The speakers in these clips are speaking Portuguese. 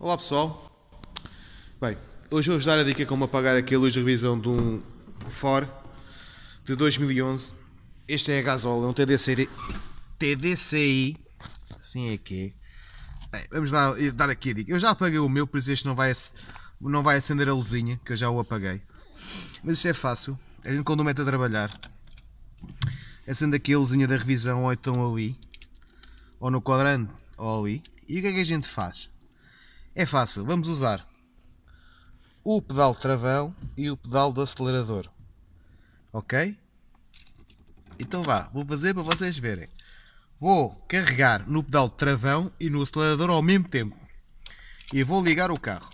Olá pessoal. Bem, hoje vou-vos dar a dica como apagar aqui a luz de revisão de um Ford de 2011. Este é a gasóleo, é um TDCI. TDCI. Assim é que é. Vamos lá, dar aqui a dica. Eu já apaguei o meu, por isso este não vai, não vai acender a luzinha, que eu já o apaguei. Mas isto é fácil. A gente quando o mete a trabalhar, acende aqui a luzinha da revisão, ou então ali, ou no quadrante, ou ali. E o que é que a gente faz? É fácil, vamos usar o pedal de travão e o pedal do acelerador. Ok? Então vá, vou fazer para vocês verem. Vou carregar no pedal de travão e no acelerador ao mesmo tempo. E vou ligar o carro.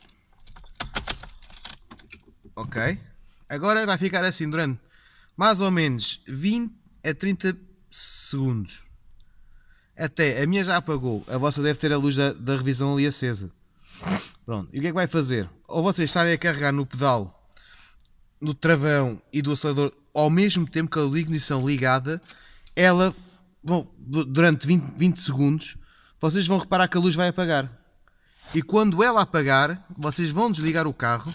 Ok? Agora vai ficar assim durante mais ou menos 20 a 30 segundos. Até a minha já apagou, a vossa deve ter a luz da, da revisão ali acesa. Pronto. E o que é que vai fazer? Ou vocês estarem a carregar no pedal do travão e do acelerador ao mesmo tempo que a ignição ligada, ela bom, durante 20, 20 segundos vocês vão reparar que a luz vai apagar. E quando ela apagar, vocês vão desligar o carro,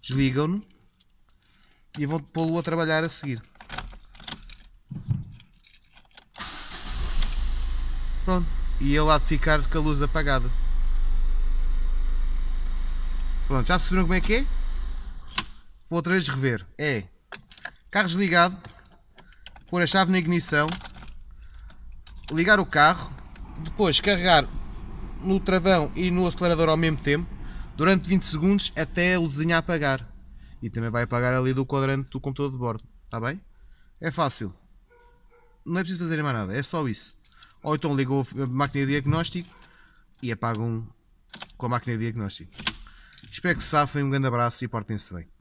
desligam-no e vão pô-lo a trabalhar a seguir. Pronto. E ele há de ficar com a luz apagada. Pronto, já perceberam como é que é? Vou outra vez rever. É carro desligado, pôr a chave na ignição, ligar o carro, depois carregar no travão e no acelerador ao mesmo tempo, durante 20 segundos até a luzinha apagar. E também vai apagar ali do quadrante do computador de bordo, está bem? É fácil. Não é preciso fazer mais nada, é só isso. Ou então ligou a máquina de diagnóstico e apagam com a máquina de diagnóstico. Espero que safem. Um grande abraço e portem-se bem.